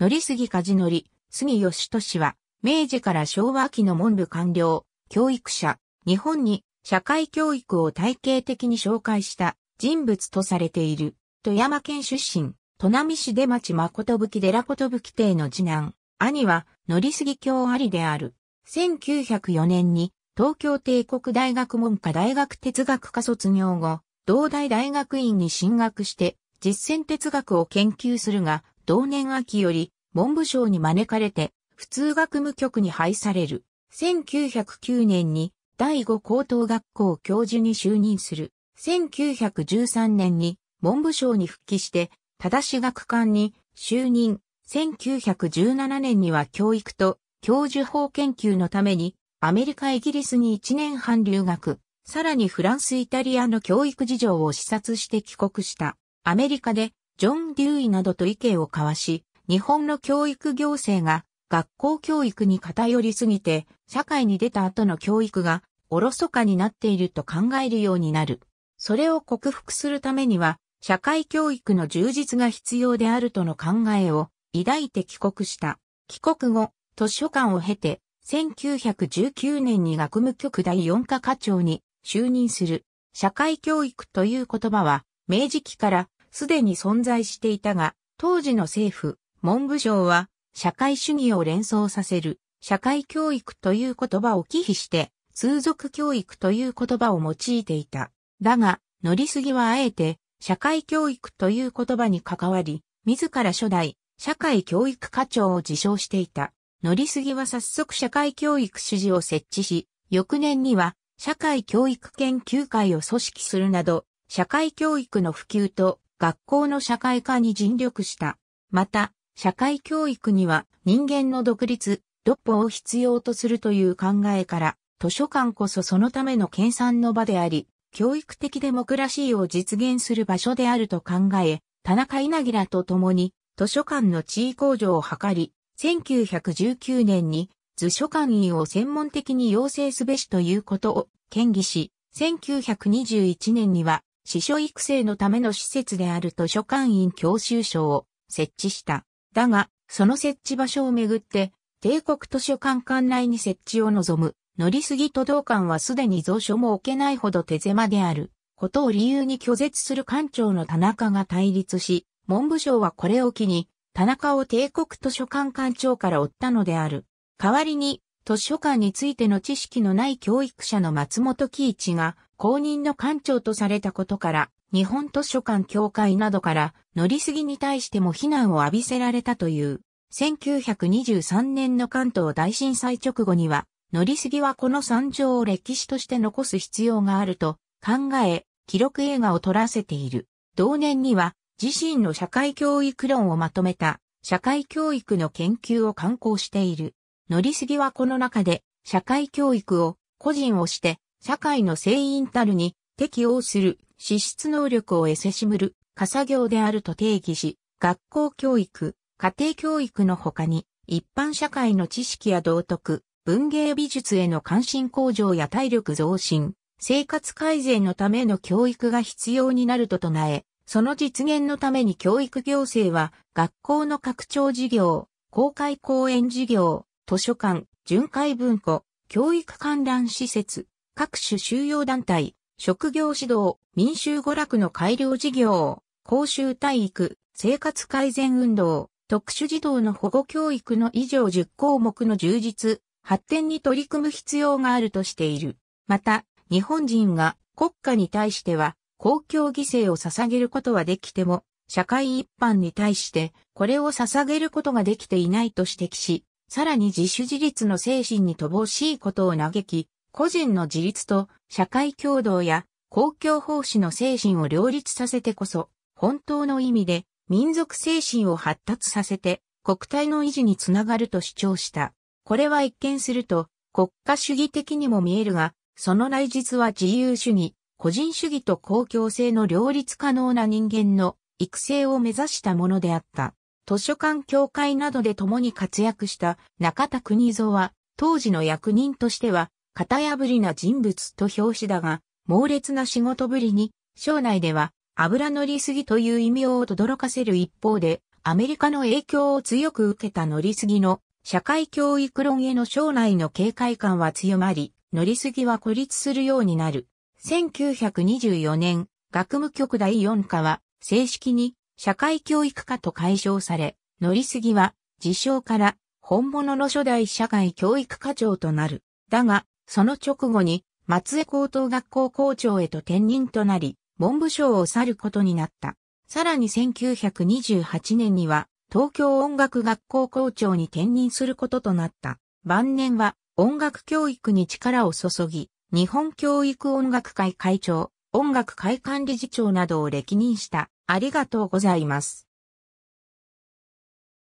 乗り杉和則、杉義俊は、明治から昭和期の文部官僚、教育者、日本に社会教育を体系的に紹介した人物とされている。富山県出身、砺波市出町誠吹寺ことぶき邸の次男、兄は、乗りぎ京ありである。1904年に、東京帝国大学文科大学哲学科卒業後、同大大学院に進学して、実践哲学を研究するが、同年秋より文部省に招かれて普通学務局に配される。1909年に第5高等学校教授に就任する。1913年に文部省に復帰して、正し学官に就任。1917年には教育と教授法研究のためにアメリカ・イギリスに1年半留学。さらにフランス・イタリアの教育事情を視察して帰国した。アメリカでジョン・デューイなどと意見を交わし、日本の教育行政が学校教育に偏りすぎて、社会に出た後の教育がおろそかになっていると考えるようになる。それを克服するためには、社会教育の充実が必要であるとの考えを抱いて帰国した。帰国後、図書館を経て、1919年に学務局第4課課長に就任する。社会教育という言葉は、明治期からすでに存在していたが、当時の政府、文部省は、社会主義を連想させる、社会教育という言葉を忌避して、通俗教育という言葉を用いていた。だが、乗りすぎはあえて、社会教育という言葉に関わり、自ら初代、社会教育課長を自称していた。乗りすぎは早速社会教育主事を設置し、翌年には、社会教育研究会を組織するなど、社会教育の普及と学校の社会化に尽力した。また、社会教育には人間の独立、独歩を必要とするという考えから、図書館こそそのための研鑽の場であり、教育的デモクラシーを実現する場所であると考え、田中稲城らと共に図書館の地位向上を図り、1919年に図書館員を専門的に養成すべしということを建議し、1921年には司書育成のための施設である図書館員教習所を設置した。だが、その設置場所をめぐって、帝国図書館館内に設置を望む、乗りすぎ都道館はすでに蔵書も置けないほど手狭である、ことを理由に拒絶する館長の田中が対立し、文部省はこれを機に、田中を帝国図書館館長から追ったのである。代わりに、図書館についての知識のない教育者の松本喜一が、公認の館長とされたことから、日本図書館協会などから乗りすぎに対しても非難を浴びせられたという。1923年の関東大震災直後には、乗りすぎはこの惨状を歴史として残す必要があると考え、記録映画を撮らせている。同年には、自身の社会教育論をまとめた、社会教育の研究を刊行している。乗りすぎはこの中で、社会教育を個人をして、社会の聖因たるに適応する資質能力を得せしむる、過作業であると定義し、学校教育、家庭教育の他に、一般社会の知識や道徳、文芸美術への関心向上や体力増進、生活改善のための教育が必要になると唱え、その実現のために教育行政は、学校の拡張事業、公開講演事業、図書館、巡回文庫、教育観覧施設、各種収容団体、職業指導、民衆娯楽の改良事業、公衆体育、生活改善運動、特殊児童の保護教育の以上10項目の充実、発展に取り組む必要があるとしている。また、日本人が国家に対しては公共犠牲を捧げることはできても、社会一般に対してこれを捧げることができていないと指摘し、さらに自主自立の精神に乏しいことを嘆き、個人の自立と社会協同や公共奉仕の精神を両立させてこそ、本当の意味で民族精神を発達させて国体の維持につながると主張した。これは一見すると国家主義的にも見えるが、その内実は自由主義、個人主義と公共性の両立可能な人間の育成を目指したものであった。図書館協会などで共に活躍した中田国蔵は、当時の役人としては型破りな人物と表紙だが、猛烈な仕事ぶりに、省内では油乗りすぎという異名を轟かせる一方で、アメリカの影響を強く受けた乗りすぎの社会教育論への将来の警戒感は強まり、乗りすぎは孤立するようになる。1924年、学務局第4課は正式に社会教育課と解消され、乗りすぎは自称から本物の初代社会教育課長となる。だが、その直後に松江高等学校校長へと転任となり、文部省を去ることになった。さらに1928年には東京音楽学校校長に転任することとなった。晩年は音楽教育に力を注ぎ、日本教育音楽会会長、音楽会管理事長などを歴任した。ありがとうございます。